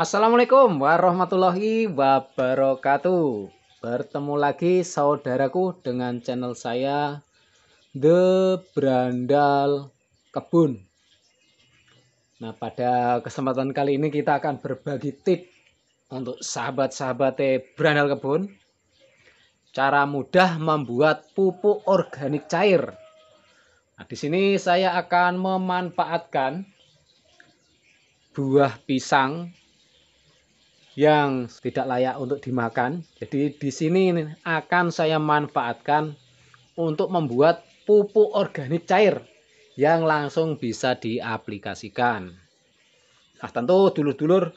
Assalamualaikum warahmatullahi wabarakatuh. Bertemu lagi saudaraku dengan channel saya The Brandal Kebun. Nah, pada kesempatan kali ini kita akan berbagi tip untuk sahabat-sahabat The Brandal Kebun. Cara mudah membuat pupuk organik cair. Nah, di sini saya akan memanfaatkan buah pisang yang tidak layak untuk dimakan. Jadi di sini akan saya manfaatkan untuk membuat pupuk organik cair yang langsung bisa diaplikasikan. Nah tentu dulur-dulur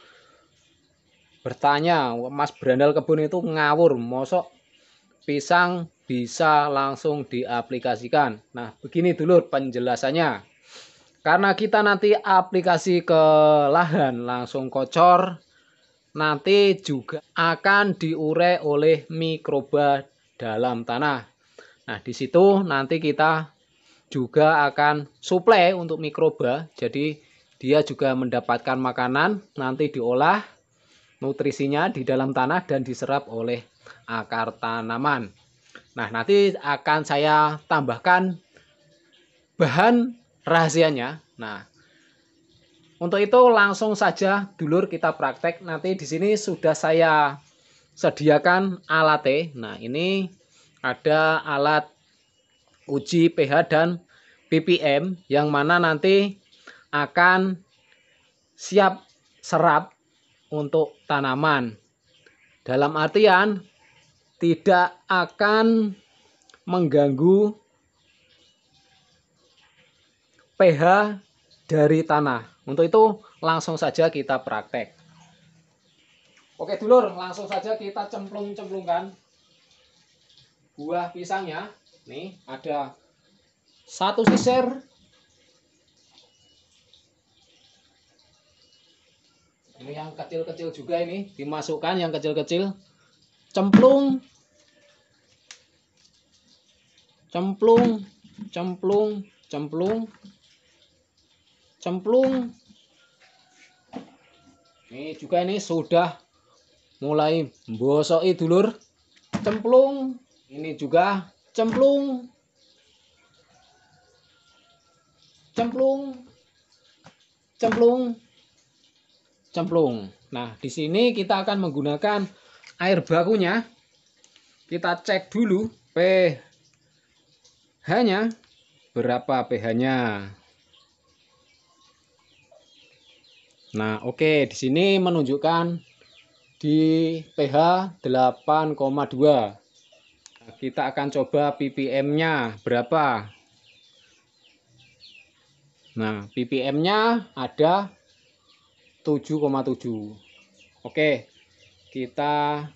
bertanya, Mas Brandal Kebun itu ngawur, mosok pisang bisa langsung diaplikasikan. Nah begini dulur penjelasannya. Karena kita nanti aplikasi ke lahan langsung kocor, nanti juga akan diure oleh mikroba dalam tanah. Nah, di situ nanti kita juga akan suplai untuk mikroba. Jadi dia juga mendapatkan makanan, nanti diolah nutrisinya di dalam tanah dan diserap oleh akar tanaman. Nah, nanti akan saya tambahkan bahan rahasianya. Nah, untuk itu langsung saja dulur kita praktek. Nanti di sini sudah saya sediakan alat Nah, ini ada alat uji pH dan ppm yang mana nanti akan siap serap untuk tanaman. Dalam artian tidak akan mengganggu pH dari tanah. Untuk itu langsung saja kita praktek. Oke dulur, langsung saja kita cemplung-cemplungkan buah pisangnya. Nih, ada satu sisir. Ini yang kecil-kecil juga ini, dimasukkan yang kecil-kecil. Cemplung. Cemplung, cemplung, cemplung cemplung ini juga ini sudah mulai membosoki dulur cemplung ini juga cemplung cemplung cemplung cemplung nah di sini kita akan menggunakan air bakunya kita cek dulu pH nya berapa pH nya Nah, oke, okay, di sini menunjukkan di pH 8,2. Kita akan coba ppm-nya berapa. Nah, ppm-nya ada 7,7. Oke, okay, kita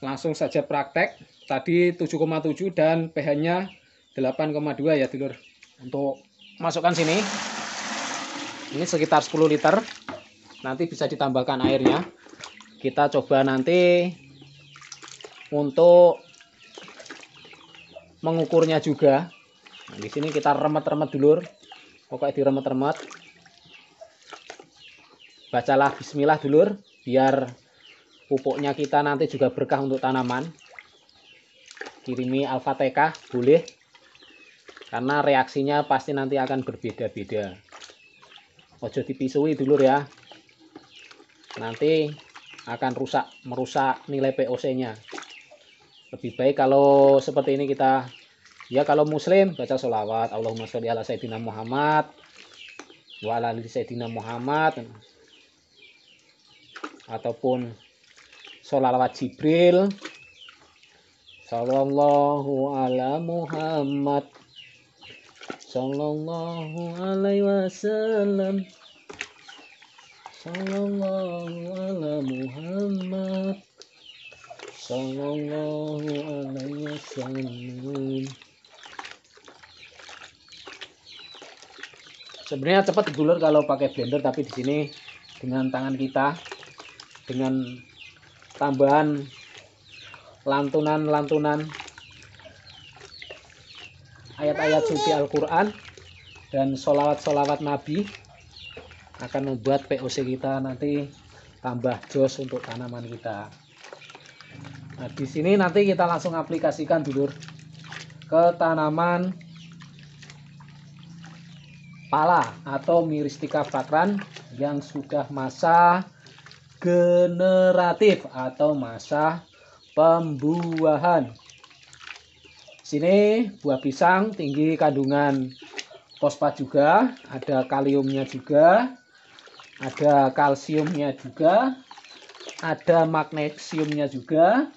langsung saja praktek. Tadi 7,7 dan pH-nya 8,2 ya, dulur. Untuk masukkan sini ini sekitar 10 liter nanti bisa ditambahkan airnya kita coba nanti untuk mengukurnya juga nah, di sini kita remet-remet dulu pokoknya diremet-remet bacalah bismillah dulur biar pupuknya kita nanti juga berkah untuk tanaman kirimi alfa TK boleh karena reaksinya pasti nanti akan berbeda-beda ojo dipisui dulu ya nanti akan rusak merusak nilai POC nya lebih baik kalau seperti ini kita ya kalau muslim baca sholawat Allahumma sholli ala sayyidina Muhammad wa ala sayyidina Muhammad ataupun sholawat Jibril Sallallahu ala Muhammad Sallallahu alaihi wasallam Sallallahu ala Muhammad Sallallahu alaihi wasallam Sebenarnya cepat digulur kalau pakai blender tapi di sini dengan tangan kita dengan tambahan lantunan-lantunan ayat-ayat suci Al-Quran dan solawat-solawat Nabi akan membuat POC kita nanti tambah jos untuk tanaman kita nah di sini nanti kita langsung aplikasikan dulur ke tanaman pala atau miristika bakran yang sudah masa generatif atau masa pembuahan sini buah pisang tinggi kandungan fosfat juga, ada kaliumnya juga, ada kalsiumnya juga, ada magnesiumnya juga,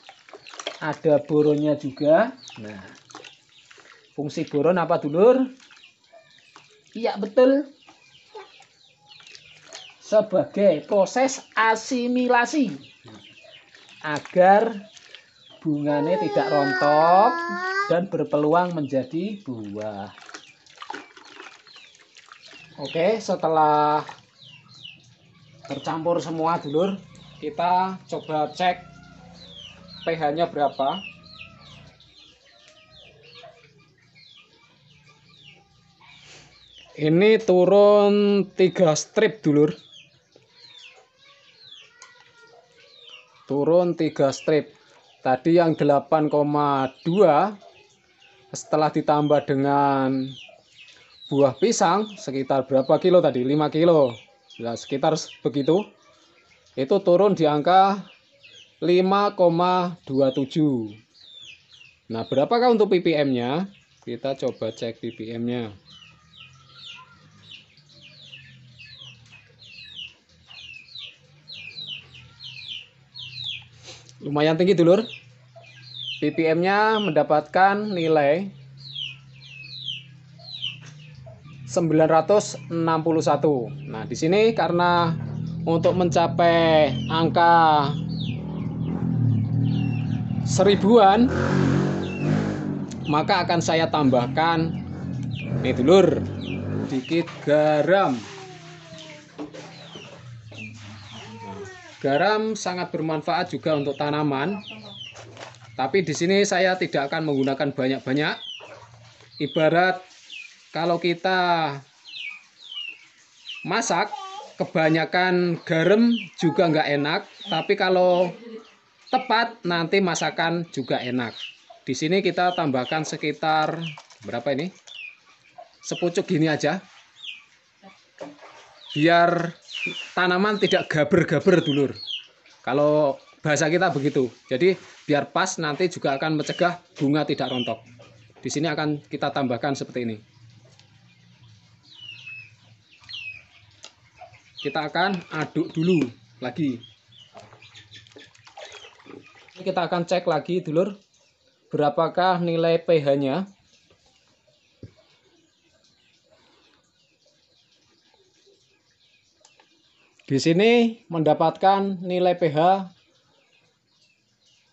ada boronnya juga. Nah, fungsi boron apa dulur? Iya betul. Sebagai proses asimilasi agar bunganya tidak rontok dan berpeluang menjadi buah. Oke, setelah tercampur semua dulur, kita coba cek pH-nya berapa. Ini turun 3 strip dulur. Turun 3 strip. Tadi yang 8,2 setelah ditambah dengan buah pisang sekitar berapa kilo tadi? 5 kilo. Nah, sekitar begitu. Itu turun di angka 5,27. Nah, berapakah untuk ppm-nya? Kita coba cek ppm-nya. Lumayan tinggi dulur. BPM-nya mendapatkan nilai 961. Nah, di sini karena untuk mencapai angka seribuan maka akan saya tambahkan nih dulur sedikit garam Garam sangat bermanfaat juga untuk tanaman. Tapi di sini saya tidak akan menggunakan banyak-banyak. Ibarat kalau kita masak kebanyakan garam juga nggak enak, tapi kalau tepat nanti masakan juga enak. Di sini kita tambahkan sekitar berapa ini? Sepucuk gini aja. Biar tanaman tidak gaber-gaber dulur. Kalau bahasa kita begitu. Jadi biar pas nanti juga akan mencegah bunga tidak rontok. Di sini akan kita tambahkan seperti ini. Kita akan aduk dulu lagi. Kita akan cek lagi dulur berapakah nilai pH-nya Di sini mendapatkan nilai pH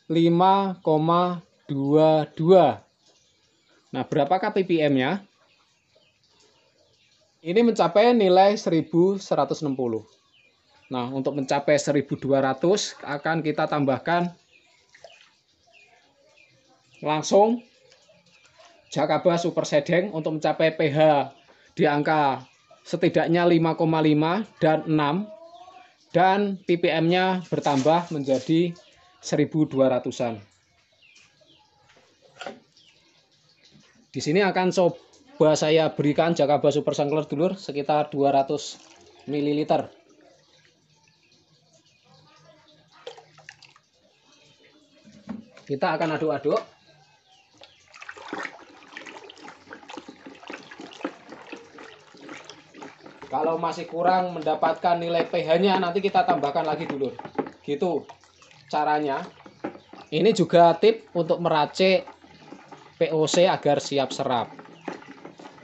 5,22. Nah, berapakah ppm-nya? Ini mencapai nilai 1160. Nah, untuk mencapai 1200 akan kita tambahkan langsung Jakaba Super Sedeng untuk mencapai pH di angka setidaknya 5,5 dan 6 dan PPM-nya bertambah menjadi 1200-an. Di sini akan coba saya berikan Jakaba Super Sangler dulur sekitar 200 ml. Kita akan aduk-aduk. Kalau masih kurang mendapatkan nilai pH-nya nanti kita tambahkan lagi dulu. Gitu caranya. Ini juga tip untuk meracik POC agar siap serap.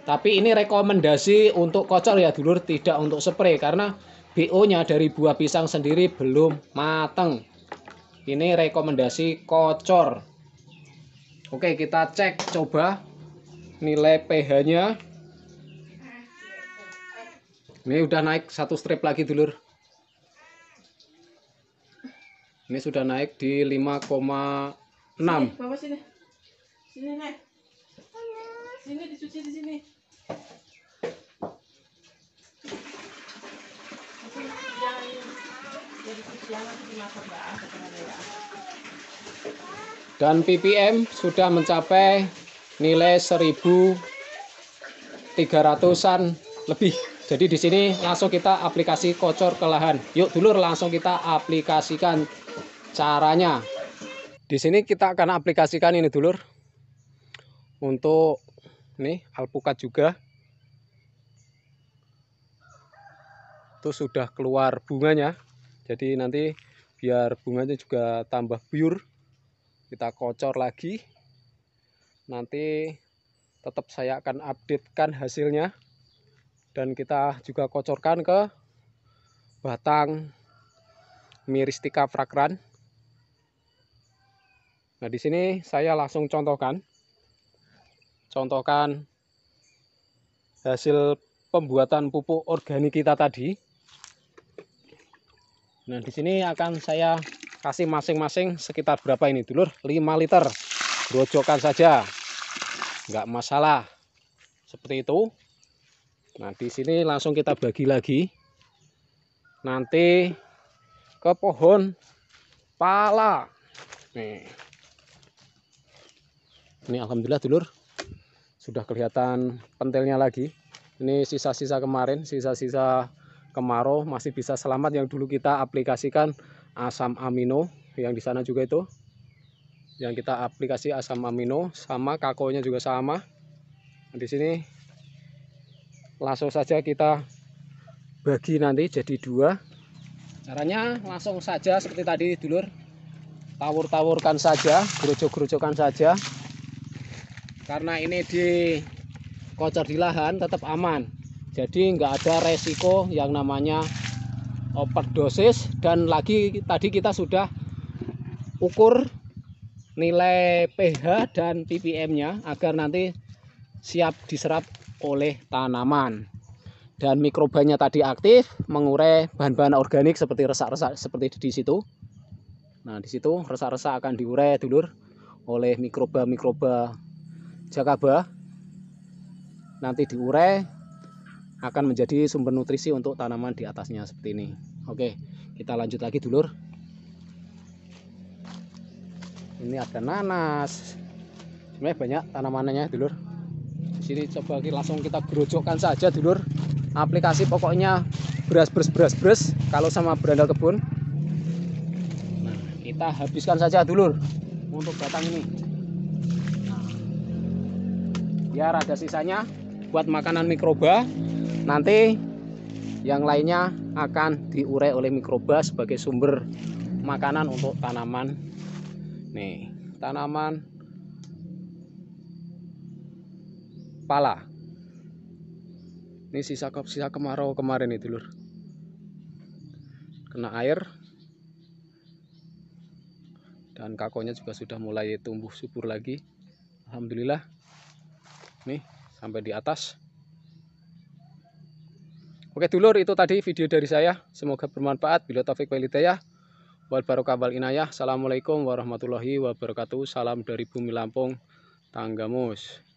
Tapi ini rekomendasi untuk kocor ya dulur, tidak untuk spray karena BO-nya dari buah pisang sendiri belum mateng. Ini rekomendasi kocor. Oke, kita cek coba nilai pH-nya ini udah naik satu strip lagi dulur. Ini sudah naik di 5,6. sini. Sini naik. Sini dicuci di sini. Dan PPM sudah mencapai nilai 1300-an lebih. Jadi di sini langsung kita aplikasi kocor ke lahan. Yuk dulur langsung kita aplikasikan caranya. Di sini kita akan aplikasikan ini dulur. Untuk nih alpukat juga. Itu sudah keluar bunganya. Jadi nanti biar bunganya juga tambah biur kita kocor lagi nanti tetap saya akan updatekan hasilnya dan kita juga kocorkan ke batang miristika frakran. Nah, di sini saya langsung contohkan. Contohkan hasil pembuatan pupuk organik kita tadi. Nah, di sini akan saya kasih masing-masing sekitar berapa ini, dulur? 5 liter. Grojokan saja. Enggak masalah. Seperti itu. Nah, di sini langsung kita bagi lagi. Nanti ke pohon pala. Nih. Ini alhamdulillah dulur sudah kelihatan pentilnya lagi. Ini sisa-sisa kemarin, sisa-sisa kemarau masih bisa selamat yang dulu kita aplikasikan asam amino yang di sana juga itu. Yang kita aplikasi asam amino sama kakonya juga sama. Nah, di sini langsung saja kita bagi nanti jadi dua caranya langsung saja seperti tadi dulur tawur-tawurkan saja gerucuk-gerucukan saja karena ini di kocor di lahan tetap aman jadi nggak ada resiko yang namanya overdosis dan lagi tadi kita sudah ukur nilai pH dan ppm nya agar nanti siap diserap oleh tanaman. Dan mikrobanya tadi aktif mengurai bahan-bahan organik seperti resak-resak seperti di situ. Nah, di situ resak-resak akan diurai dulur oleh mikroba-mikroba jakaba. Nanti diurai akan menjadi sumber nutrisi untuk tanaman di atasnya seperti ini. Oke, kita lanjut lagi dulur. Ini ada nanas, sebenarnya banyak tanamannya ya, dulur sini coba kita langsung kita gerojokkan saja dulur aplikasi pokoknya beras beras beras beras kalau sama berandal kebun nah kita habiskan saja dulur untuk batang ini ya biar ada sisanya buat makanan mikroba nanti yang lainnya akan diurai oleh mikroba sebagai sumber makanan untuk tanaman nih tanaman pala ini sisa sisa kemarau kemarin itu lur kena air dan kakonya juga sudah mulai tumbuh subur lagi Alhamdulillah nih sampai di atas Oke dulur itu tadi video dari saya semoga bermanfaat bila taufik walidayah wal barokah wal inayah Assalamualaikum warahmatullahi wabarakatuh salam dari bumi Lampung Tanggamus